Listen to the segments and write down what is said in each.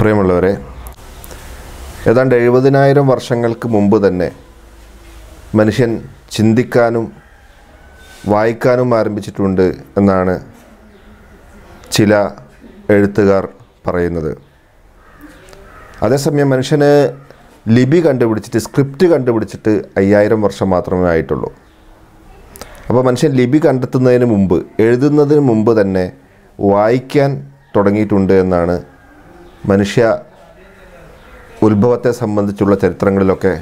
പ്രിയമുള്ളവരെ ഏതാണ്ട് എഴുപതിനായിരം വർഷങ്ങൾക്ക് മുമ്പ് തന്നെ മനുഷ്യൻ ചിന്തിക്കാനും വായിക്കാനും ആരംഭിച്ചിട്ടുണ്ട് എന്നാണ് ചില എഴുത്തുകാർ പറയുന്നത് അതേസമയം മനുഷ്യന് ലിപി കണ്ടുപിടിച്ചിട്ട് സ്ക്രിപ്റ്റ് കണ്ടുപിടിച്ചിട്ട് അയ്യായിരം വർഷം മാത്രമേ ആയിട്ടുള്ളൂ അപ്പോൾ മനുഷ്യൻ ലിപി കണ്ടെത്തുന്നതിന് മുമ്പ് എഴുതുന്നതിന് മുമ്പ് തന്നെ വായിക്കാൻ തുടങ്ങിയിട്ടുണ്ട് എന്നാണ് മനുഷ്യ ഉത്ഭവത്തെ സംബന്ധിച്ചുള്ള ചരിത്രങ്ങളിലൊക്കെ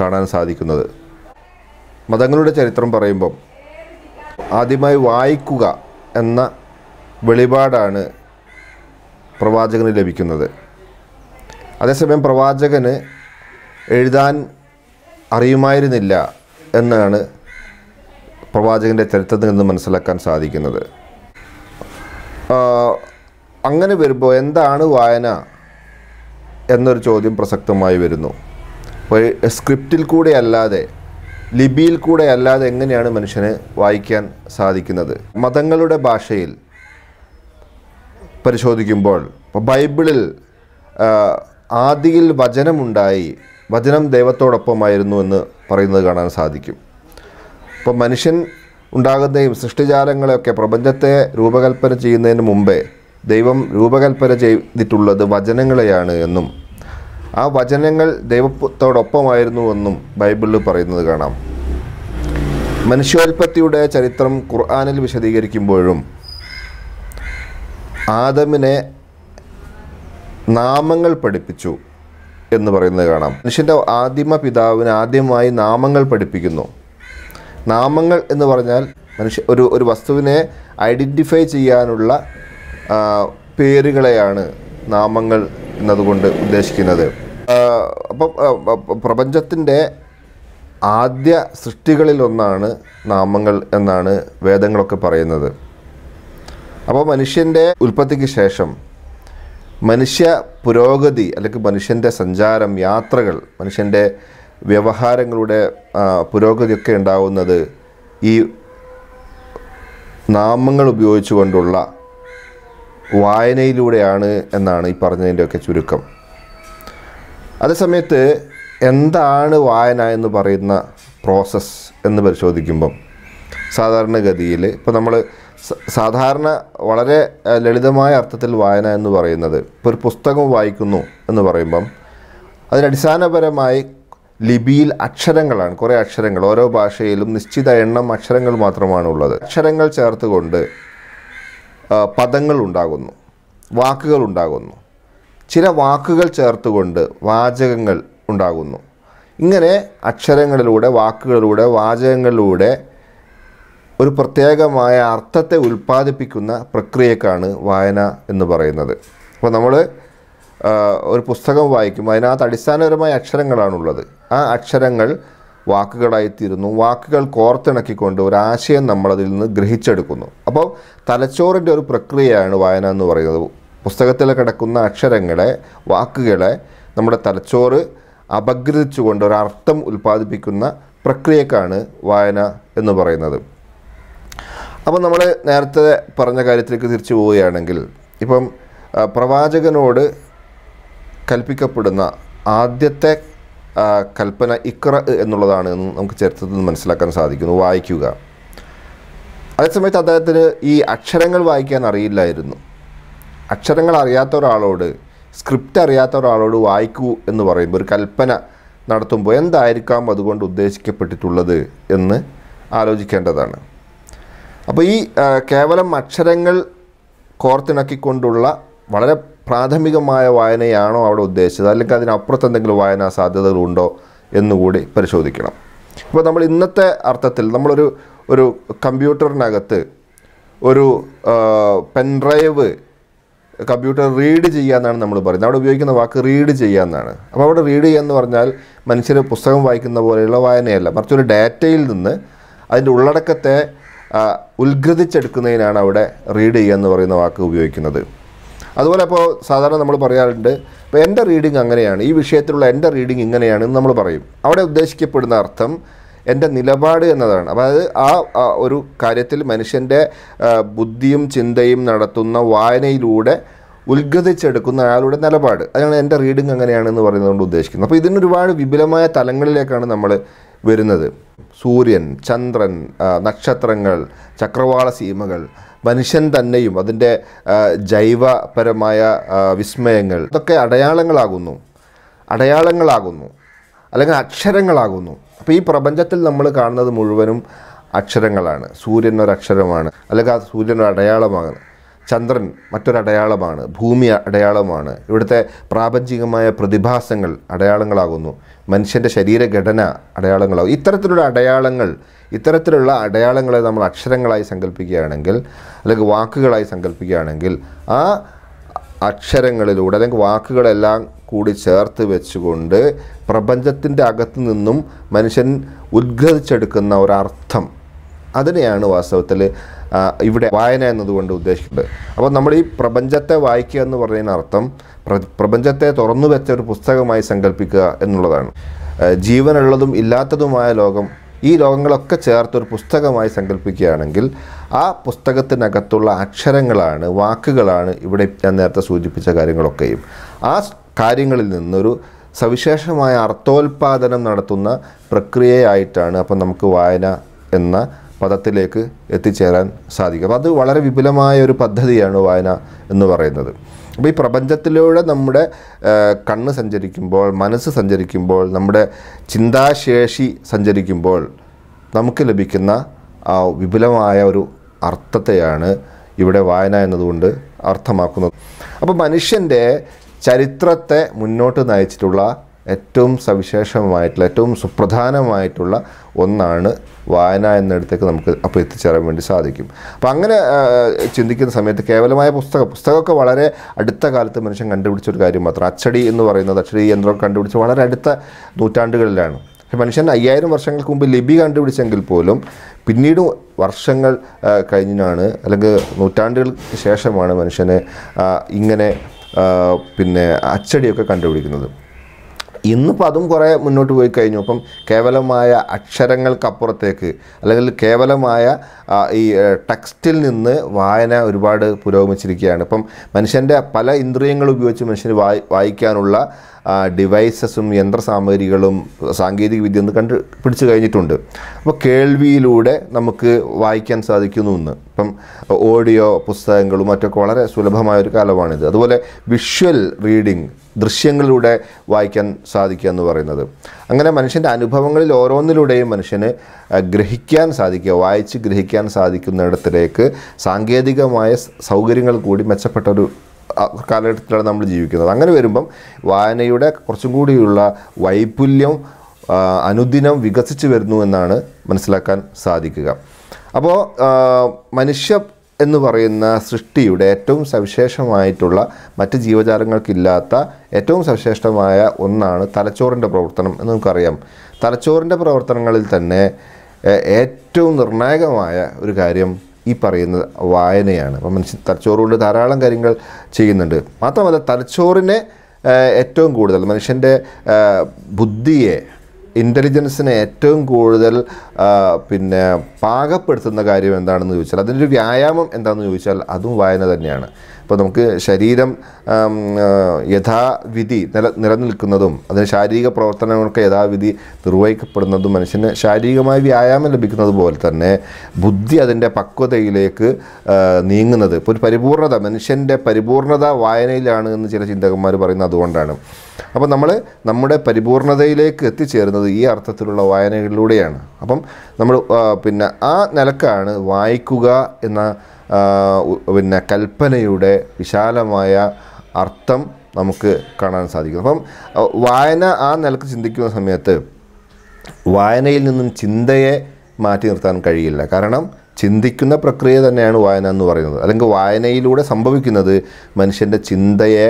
കാണാൻ സാധിക്കുന്നത് മതങ്ങളുടെ ചരിത്രം പറയുമ്പം ആദ്യമായി വായിക്കുക എന്ന വെളിപാടാണ് പ്രവാചകന് ലഭിക്കുന്നത് അതേസമയം പ്രവാചകന് എഴുതാൻ അറിയുമായിരുന്നില്ല എന്നാണ് പ്രവാചകൻ്റെ ചരിത്രത്തിൽ നിന്ന് മനസ്സിലാക്കാൻ സാധിക്കുന്നത് അങ്ങനെ വരുമ്പോൾ എന്താണ് വായന എന്നൊരു ചോദ്യം പ്രസക്തമായി വരുന്നു സ്ക്രിപ്റ്റിൽ കൂടെ അല്ലാതെ ലിപിയിൽ കൂടെ അല്ലാതെ എങ്ങനെയാണ് മനുഷ്യന് വായിക്കാൻ സാധിക്കുന്നത് മതങ്ങളുടെ ഭാഷയിൽ പരിശോധിക്കുമ്പോൾ ഇപ്പോൾ ബൈബിളിൽ ആദിയിൽ വചനമുണ്ടായി വചനം ദൈവത്തോടൊപ്പമായിരുന്നു എന്ന് പറയുന്നത് കാണാൻ സാധിക്കും അപ്പോൾ മനുഷ്യൻ ഉണ്ടാകുന്നതും സൃഷ്ടിജാലങ്ങളെയൊക്കെ പ്രപഞ്ചത്തെ രൂപകൽപ്പന ചെയ്യുന്നതിന് മുമ്പേ ദൈവം രൂപകൽപ്പന ചെയ്തിട്ടുള്ളത് വചനങ്ങളെയാണ് എന്നും ആ വചനങ്ങൾ ദൈവത്തോടൊപ്പമായിരുന്നുവെന്നും ബൈബിളിൽ പറയുന്നത് കാണാം മനുഷ്യോൽപത്തിയുടെ ചരിത്രം ഖുർആാനിൽ വിശദീകരിക്കുമ്പോഴും ആദമിനെ നാമങ്ങൾ പഠിപ്പിച്ചു എന്ന് പറയുന്നത് കാണാം മനുഷ്യൻ്റെ ആദിമ പിതാവിന് ആദ്യമായി നാമങ്ങൾ പഠിപ്പിക്കുന്നു നാമങ്ങൾ എന്ന് പറഞ്ഞാൽ മനുഷ്യ ഒരു ഒരു വസ്തുവിനെ ഐഡൻറ്റിഫൈ ചെയ്യാനുള്ള പേരുകളെയാണ് നാമങ്ങൾ എന്നതുകൊണ്ട് ഉദ്ദേശിക്കുന്നത് അപ്പം പ്രപഞ്ചത്തിൻ്റെ ആദ്യ സൃഷ്ടികളിലൊന്നാണ് നാമങ്ങൾ എന്നാണ് വേദങ്ങളൊക്കെ പറയുന്നത് അപ്പോൾ മനുഷ്യൻ്റെ ഉൽപ്പത്തിക്ക് ശേഷം മനുഷ്യ പുരോഗതി അല്ലെങ്കിൽ മനുഷ്യൻ്റെ സഞ്ചാരം യാത്രകൾ മനുഷ്യൻ്റെ വ്യവഹാരങ്ങളുടെ പുരോഗതിയൊക്കെ ഉണ്ടാവുന്നത് ഈ നാമങ്ങൾ ഉപയോഗിച്ചുകൊണ്ടുള്ള വായനയിലൂടെയാണ് എന്നാണ് ഈ പറഞ്ഞതിൻ്റെയൊക്കെ ചുരുക്കം അതേസമയത്ത് എന്താണ് വായന എന്ന് പറയുന്ന പ്രോസസ്സ് എന്ന് പരിശോധിക്കുമ്പം സാധാരണഗതിയിൽ ഇപ്പോൾ നമ്മൾ സാധാരണ വളരെ ലളിതമായ അർത്ഥത്തിൽ വായന എന്ന് പറയുന്നത് ഇപ്പോൾ ഒരു പുസ്തകം വായിക്കുന്നു എന്ന് പറയുമ്പം അതിനടിസ്ഥാനപരമായി ലിപിയിൽ അക്ഷരങ്ങളാണ് കുറേ അക്ഷരങ്ങൾ ഓരോ ഭാഷയിലും നിശ്ചിത എണ്ണം അക്ഷരങ്ങൾ മാത്രമാണ് ഉള്ളത് അക്ഷരങ്ങൾ ചേർത്തുകൊണ്ട് പദങ്ങൾ ഉണ്ടാകുന്നു വാക്കുകൾ ഉണ്ടാകുന്നു ചില വാക്കുകൾ ചേർത്തുകൊണ്ട് വാചകങ്ങൾ ഉണ്ടാകുന്നു ഇങ്ങനെ അക്ഷരങ്ങളിലൂടെ വാക്കുകളിലൂടെ വാചകങ്ങളിലൂടെ ഒരു പ്രത്യേകമായ അർത്ഥത്തെ ഉൽപ്പാദിപ്പിക്കുന്ന പ്രക്രിയക്കാണ് വായന എന്ന് പറയുന്നത് അപ്പോൾ നമ്മൾ ഒരു പുസ്തകം വായിക്കുമ്പോൾ അതിനകത്ത് അടിസ്ഥാനപരമായ അക്ഷരങ്ങളാണുള്ളത് ആ അക്ഷരങ്ങൾ വാക്കുകളായിത്തീരുന്നു വാക്കുകൾ കോർത്തിണക്കിക്കൊണ്ട് ഒരാശയം നമ്മളതിൽ നിന്ന് ഗ്രഹിച്ചെടുക്കുന്നു അപ്പോൾ തലച്ചോറിൻ്റെ ഒരു പ്രക്രിയയാണ് വായന എന്ന് പറയുന്നത് പുസ്തകത്തിൽ കിടക്കുന്ന അക്ഷരങ്ങളെ വാക്കുകളെ നമ്മുടെ തലച്ചോറ് അപഗ്രഥിച്ചുകൊണ്ട് ഒരർത്ഥം ഉൽപ്പാദിപ്പിക്കുന്ന പ്രക്രിയക്കാണ് വായന എന്ന് പറയുന്നത് അപ്പോൾ നമ്മൾ നേരത്തെ പറഞ്ഞ കാര്യത്തിലേക്ക് തിരിച്ചു പോവുകയാണെങ്കിൽ ഇപ്പം പ്രവാചകനോട് കൽപ്പിക്കപ്പെടുന്ന ആദ്യത്തെ കൽപ്പന ഇക്ര എന്നുള്ളതാണ് എന്ന് നമുക്ക് ചരിത്രത്തിൽ നിന്ന് മനസ്സിലാക്കാൻ സാധിക്കുന്നു വായിക്കുക അതേസമയത്ത് അദ്ദേഹത്തിന് ഈ അക്ഷരങ്ങൾ വായിക്കാൻ അറിയില്ലായിരുന്നു അക്ഷരങ്ങൾ അറിയാത്ത ഒരാളോട് സ്ക്രിപ്റ്റ് അറിയാത്ത ഒരാളോട് വായിക്കൂ എന്ന് പറയുമ്പോൾ ഒരു കൽപ്പന നടത്തുമ്പോൾ എന്തായിരിക്കാം അതുകൊണ്ട് ഉദ്ദേശിക്കപ്പെട്ടിട്ടുള്ളത് എന്ന് ആലോചിക്കേണ്ടതാണ് അപ്പോൾ ഈ കേവലം അക്ഷരങ്ങൾ കോർത്തിണക്കിക്കൊണ്ടുള്ള വളരെ പ്രാഥമികമായ വായനയാണോ അവിടെ ഉദ്ദേശിച്ചത് അല്ലെങ്കിൽ അതിനപ്പുറത്ത് എന്തെങ്കിലും വായനാ സാധ്യതകളുണ്ടോ എന്നുകൂടി പരിശോധിക്കണം അപ്പോൾ നമ്മൾ ഇന്നത്തെ അർത്ഥത്തിൽ നമ്മളൊരു ഒരു കമ്പ്യൂട്ടറിനകത്ത് ഒരു പെൻഡ്രൈവ് കമ്പ്യൂട്ടർ റീഡ് ചെയ്യുക എന്നാണ് നമ്മൾ പറയുന്നത് അവിടെ ഉപയോഗിക്കുന്ന വാക്ക് റീഡ് ചെയ്യുക എന്നാണ് അപ്പോൾ അവിടെ റീഡ് ചെയ്യുക എന്ന് പറഞ്ഞാൽ മനുഷ്യർ പുസ്തകം വായിക്കുന്ന പോലെയുള്ള വായനയല്ല മറിച്ച് ഒരു ഡാറ്റയിൽ നിന്ന് അതിൻ്റെ ഉള്ളടക്കത്തെ ഉത്ഗ്രഥിച്ചെടുക്കുന്നതിനാണ് അവിടെ റീഡ് ചെയ്യുക എന്ന് പറയുന്ന വാക്ക് ഉപയോഗിക്കുന്നത് അതുപോലെ ഇപ്പോൾ സാധാരണ നമ്മൾ പറയാറുണ്ട് ഇപ്പോൾ എൻ്റെ റീഡിംഗ് അങ്ങനെയാണ് ഈ വിഷയത്തിലുള്ള എൻ്റെ റീഡിംഗ് എന്ന് നമ്മൾ പറയും അവിടെ ഉദ്ദേശിക്കപ്പെടുന്ന അർത്ഥം എൻ്റെ നിലപാട് എന്നതാണ് അതായത് ആ ഒരു കാര്യത്തിൽ മനുഷ്യൻ്റെ ബുദ്ധിയും ചിന്തയും നടത്തുന്ന വായനയിലൂടെ ഉത്ഗതിച്ചെടുക്കുന്ന അയാളുടെ നിലപാട് അതാണ് എൻ്റെ റീഡിംഗ് അങ്ങനെയാണെന്ന് പറയുന്നതുകൊണ്ട് ഉദ്ദേശിക്കുന്നത് അപ്പോൾ ഇതിന് ഒരുപാട് വിപുലമായ തലങ്ങളിലേക്കാണ് നമ്മൾ വരുന്നത് സൂര്യൻ ചന്ദ്രൻ നക്ഷത്രങ്ങൾ ചക്രവാള സീമകൾ മനുഷ്യൻ തന്നെയും അതിൻ്റെ ജൈവപരമായ വിസ്മയങ്ങൾ അതൊക്കെ അടയാളങ്ങളാകുന്നു അടയാളങ്ങളാകുന്നു അല്ലെങ്കിൽ അക്ഷരങ്ങളാകുന്നു അപ്പോൾ ഈ പ്രപഞ്ചത്തിൽ നമ്മൾ കാണുന്നത് മുഴുവനും അക്ഷരങ്ങളാണ് സൂര്യൻ ഒരു അക്ഷരമാണ് അല്ലെങ്കിൽ ആ സൂര്യൻ ഒരു അടയാളമാണ് ചന്ദ്രൻ മറ്റൊരടയാളമാണ് ഭൂമി അടയാളമാണ് ഇവിടുത്തെ പ്രാപഞ്ചികമായ പ്രതിഭാസങ്ങൾ അടയാളങ്ങളാകുന്നു മനുഷ്യൻ്റെ ശരീരഘടന അടയാളങ്ങളാകും ഇത്തരത്തിലുള്ള അടയാളങ്ങൾ ഇത്തരത്തിലുള്ള അടയാളങ്ങളെ നമ്മൾ അക്ഷരങ്ങളായി സങ്കല്പിക്കുകയാണെങ്കിൽ അല്ലെങ്കിൽ വാക്കുകളായി സങ്കല്പിക്കുകയാണെങ്കിൽ ആ അക്ഷരങ്ങളിലൂടെ അല്ലെങ്കിൽ വാക്കുകളെല്ലാം കൂടി ചേർത്ത് വെച്ചുകൊണ്ട് പ്രപഞ്ചത്തിൻ്റെ അകത്തു നിന്നും മനുഷ്യൻ ഉദ്ഘതിച്ചെടുക്കുന്ന ഒരർത്ഥം അതിനെയാണ് വാസ്തവത്തിൽ ഇവിടെ വായന എന്നതുകൊണ്ട് ഉദ്ദേശിക്കുന്നത് അപ്പോൾ നമ്മൾ ഈ പ്രപഞ്ചത്തെ വായിക്കുക എന്ന് പറയുന്ന അർത്ഥം പ്രപഞ്ചത്തെ തുറന്നു വെച്ച ഒരു പുസ്തകമായി സങ്കല്പിക്കുക എന്നുള്ളതാണ് ജീവനുള്ളതും ഇല്ലാത്തതുമായ ലോകം ഈ ലോകങ്ങളൊക്കെ ചേർത്തൊരു പുസ്തകമായി സങ്കല്പിക്കുകയാണെങ്കിൽ ആ പുസ്തകത്തിനകത്തുള്ള അക്ഷരങ്ങളാണ് വാക്കുകളാണ് ഇവിടെ ഞാൻ നേരത്തെ സൂചിപ്പിച്ച കാര്യങ്ങളൊക്കെയും ആ കാര്യങ്ങളിൽ നിന്നൊരു സവിശേഷമായ അർത്ഥോൽപാദനം നടത്തുന്ന പ്രക്രിയയായിട്ടാണ് അപ്പം നമുക്ക് വായന എന്ന പദത്തിലേക്ക് എത്തിച്ചേരാൻ സാധിക്കും അപ്പോൾ അത് വളരെ വിപുലമായ ഒരു പദ്ധതിയാണ് വായന എന്ന് പറയുന്നത് അപ്പോൾ ഈ പ്രപഞ്ചത്തിലൂടെ നമ്മുടെ കണ്ണ് സഞ്ചരിക്കുമ്പോൾ മനസ്സ് സഞ്ചരിക്കുമ്പോൾ നമ്മുടെ ചിന്താശേഷി സഞ്ചരിക്കുമ്പോൾ നമുക്ക് ലഭിക്കുന്ന ആ വിപുലമായ ഒരു അർത്ഥത്തെയാണ് ഇവിടെ വായന എന്നതുകൊണ്ട് അർത്ഥമാക്കുന്നത് അപ്പോൾ മനുഷ്യൻ്റെ ചരിത്രത്തെ മുന്നോട്ട് നയിച്ചിട്ടുള്ള ഏറ്റവും സവിശേഷമായിട്ടുള്ള ഏറ്റവും സുപ്രധാനമായിട്ടുള്ള ഒന്നാണ് വായന എന്നിടത്തേക്ക് നമുക്ക് അപ്പോൾ എത്തിച്ചേരാൻ വേണ്ടി സാധിക്കും അപ്പം അങ്ങനെ ചിന്തിക്കുന്ന സമയത്ത് കേവലമായ പുസ്തകം പുസ്തകമൊക്കെ വളരെ അടുത്ത കാലത്ത് മനുഷ്യൻ കണ്ടുപിടിച്ച ഒരു കാര്യം മാത്രം അച്ചടി എന്ന് പറയുന്നത് അച്ചടി യന്ത്രം കണ്ടുപിടിച്ച് വളരെ അടുത്ത നൂറ്റാണ്ടുകളിലാണ് മനുഷ്യൻ അയ്യായിരം വർഷങ്ങൾക്ക് മുമ്പ് ലിപി കണ്ടുപിടിച്ചെങ്കിൽ പോലും പിന്നീട് വർഷങ്ങൾ കഴിഞ്ഞാണ് അല്ലെങ്കിൽ നൂറ്റാണ്ടുകൾക്ക് ശേഷമാണ് മനുഷ്യന് ഇങ്ങനെ പിന്നെ അച്ചടിയൊക്കെ കണ്ടുപിടിക്കുന്നത് ഇന്നിപ്പോൾ അതും കുറേ മുന്നോട്ട് പോയി കഴിഞ്ഞു അപ്പം കേവലമായ അക്ഷരങ്ങൾക്കപ്പുറത്തേക്ക് അല്ലെങ്കിൽ കേവലമായ ഈ ടെക്സ്റ്റിൽ നിന്ന് വായന ഒരുപാട് പുരോഗമിച്ചിരിക്കുകയാണ് ഇപ്പം മനുഷ്യൻ്റെ പല ഇന്ദ്രിയങ്ങൾ ഉപയോഗിച്ച് മനുഷ്യന് വായി വായിക്കാനുള്ള ഡിവൈസസും യന്ത്രസാമഗ്രികളും വിദ്യ ഒന്ന് കണ്ട് പിടിച്ചു കഴിഞ്ഞിട്ടുണ്ട് അപ്പോൾ കേൾവിയിലൂടെ നമുക്ക് വായിക്കാൻ സാധിക്കുന്നു എന്ന് ഇപ്പം ഓഡിയോ പുസ്തകങ്ങളും മറ്റൊക്കെ വളരെ സുലഭമായ ഒരു കാലമാണിത് അതുപോലെ വിഷ്വൽ റീഡിംഗ് ദൃശ്യങ്ങളിലൂടെ വായിക്കാൻ സാധിക്കുക എന്ന് പറയുന്നത് അങ്ങനെ മനുഷ്യൻ്റെ അനുഭവങ്ങളിൽ ഓരോന്നിലൂടെയും മനുഷ്യന് ഗ്രഹിക്കാൻ സാധിക്കുക വായിച്ച് ഗ്രഹിക്കാൻ സാധിക്കുന്നിടത്തിലേക്ക് സാങ്കേതികമായ സൗകര്യങ്ങൾ കൂടി മെച്ചപ്പെട്ട ഒരു കാലഘട്ടത്തിലാണ് നമ്മൾ ജീവിക്കുന്നത് അങ്ങനെ വരുമ്പം വായനയുടെ കുറച്ചും കൂടിയുള്ള വൈപുല്യം അനുദിനം വികസിച്ചു വരുന്നു എന്നാണ് മനസ്സിലാക്കാൻ സാധിക്കുക അപ്പോൾ മനുഷ്യ എന്ന് പറയുന്ന സൃഷ്ടിയുടെ ഏറ്റവും സവിശേഷമായിട്ടുള്ള മറ്റ് ജീവജാലങ്ങൾക്കില്ലാത്ത ഏറ്റവും സവിശേഷമായ ഒന്നാണ് തലച്ചോറിൻ്റെ പ്രവർത്തനം എന്ന് നമുക്കറിയാം തലച്ചോറിൻ്റെ പ്രവർത്തനങ്ങളിൽ തന്നെ ഏറ്റവും നിർണായകമായ ഒരു കാര്യം ഈ പറയുന്ന വായനയാണ് അപ്പം മനുഷ്യൻ തലച്ചോറുകൊണ്ട് ധാരാളം കാര്യങ്ങൾ ചെയ്യുന്നുണ്ട് മാത്രമല്ല തലച്ചോറിനെ ഏറ്റവും കൂടുതൽ മനുഷ്യൻ്റെ ബുദ്ധിയെ ഇൻ്റലിജൻസിനെ ഏറ്റവും കൂടുതൽ പിന്നെ പാകപ്പെടുത്തുന്ന കാര്യം എന്താണെന്ന് ചോദിച്ചാൽ അതിൻ്റെ ഒരു വ്യായാമം എന്താണെന്ന് ചോദിച്ചാൽ അതും വായന തന്നെയാണ് അപ്പോൾ നമുക്ക് ശരീരം യഥാവിധി നില നിലനിൽക്കുന്നതും അതിന് ശാരീരിക പ്രവർത്തനങ്ങൾക്ക് യഥാവിധി നിർവഹിക്കപ്പെടുന്നതും മനുഷ്യന് ശാരീരികമായ വ്യായാമം ലഭിക്കുന്നത് പോലെ തന്നെ ബുദ്ധി അതിൻ്റെ പക്വതയിലേക്ക് നീങ്ങുന്നത് ഇപ്പോൾ ഒരു പരിപൂർണത മനുഷ്യൻ്റെ പരിപൂർണത വായനയിലാണ് എന്ന് ചില ചിന്തകന്മാർ പറയുന്നത് അതുകൊണ്ടാണ് അപ്പോൾ നമ്മൾ നമ്മുടെ പരിപൂർണതയിലേക്ക് എത്തിച്ചേരുന്നത് ഈ അർത്ഥത്തിലുള്ള വായനകളിലൂടെയാണ് അപ്പം നമ്മൾ പിന്നെ ആ നിലക്കാണ് വായിക്കുക എന്ന പിന്നെ കൽപ്പനയുടെ വിശാലമായ അർത്ഥം നമുക്ക് കാണാൻ സാധിക്കും അപ്പം വായന ആ നിലക്ക് ചിന്തിക്കുന്ന സമയത്ത് വായനയിൽ നിന്നും ചിന്തയെ മാറ്റി നിർത്താൻ കഴിയില്ല കാരണം ചിന്തിക്കുന്ന പ്രക്രിയ തന്നെയാണ് വായന എന്ന് പറയുന്നത് അല്ലെങ്കിൽ വായനയിലൂടെ സംഭവിക്കുന്നത് മനുഷ്യൻ്റെ ചിന്തയെ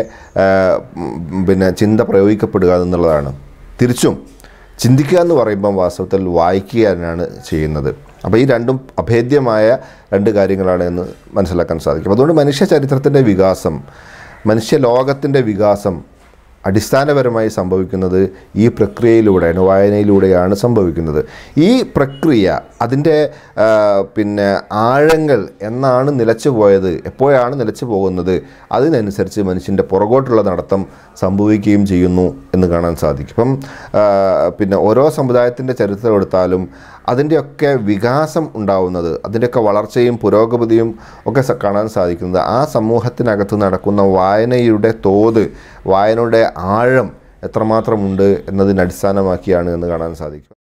പിന്നെ ചിന്ത പ്രയോഗിക്കപ്പെടുക എന്നുള്ളതാണ് തിരിച്ചും ചിന്തിക്കുക എന്ന് പറയുമ്പം വാസ്തവത്തിൽ വായിക്കുക തന്നെയാണ് ചെയ്യുന്നത് അപ്പോൾ ഈ രണ്ടും അഭേദ്യമായ രണ്ട് കാര്യങ്ങളാണ് എന്ന് മനസ്സിലാക്കാൻ സാധിക്കും അതുകൊണ്ട് മനുഷ്യ ചരിത്രത്തിൻ്റെ വികാസം മനുഷ്യ ലോകത്തിൻ്റെ വികാസം അടിസ്ഥാനപരമായി സംഭവിക്കുന്നത് ഈ പ്രക്രിയയിലൂടെയാണ് വായനയിലൂടെയാണ് സംഭവിക്കുന്നത് ഈ പ്രക്രിയ അതിൻ്റെ പിന്നെ ആഴങ്ങൾ എന്നാണ് നിലച്ചു പോയത് എപ്പോഴാണ് നിലച്ചു പോകുന്നത് അതിനനുസരിച്ച് മനുഷ്യൻ്റെ പുറകോട്ടുള്ള നടത്തം സംഭവിക്കുകയും ചെയ്യുന്നു എന്ന് കാണാൻ സാധിക്കും ഇപ്പം പിന്നെ ഓരോ സമുദായത്തിൻ്റെ ചരിത്രം എടുത്താലും അതിൻ്റെയൊക്കെ വികാസം ഉണ്ടാവുന്നത് അതിൻ്റെയൊക്കെ വളർച്ചയും പുരോഗതിയും ഒക്കെ കാണാൻ സാധിക്കുന്നത് ആ സമൂഹത്തിനകത്ത് നടക്കുന്ന വായനയുടെ തോത് വായനയുടെ ആഴം എത്രമാത്രമുണ്ട് എന്നതിനെ എന്ന് കാണാൻ സാധിക്കും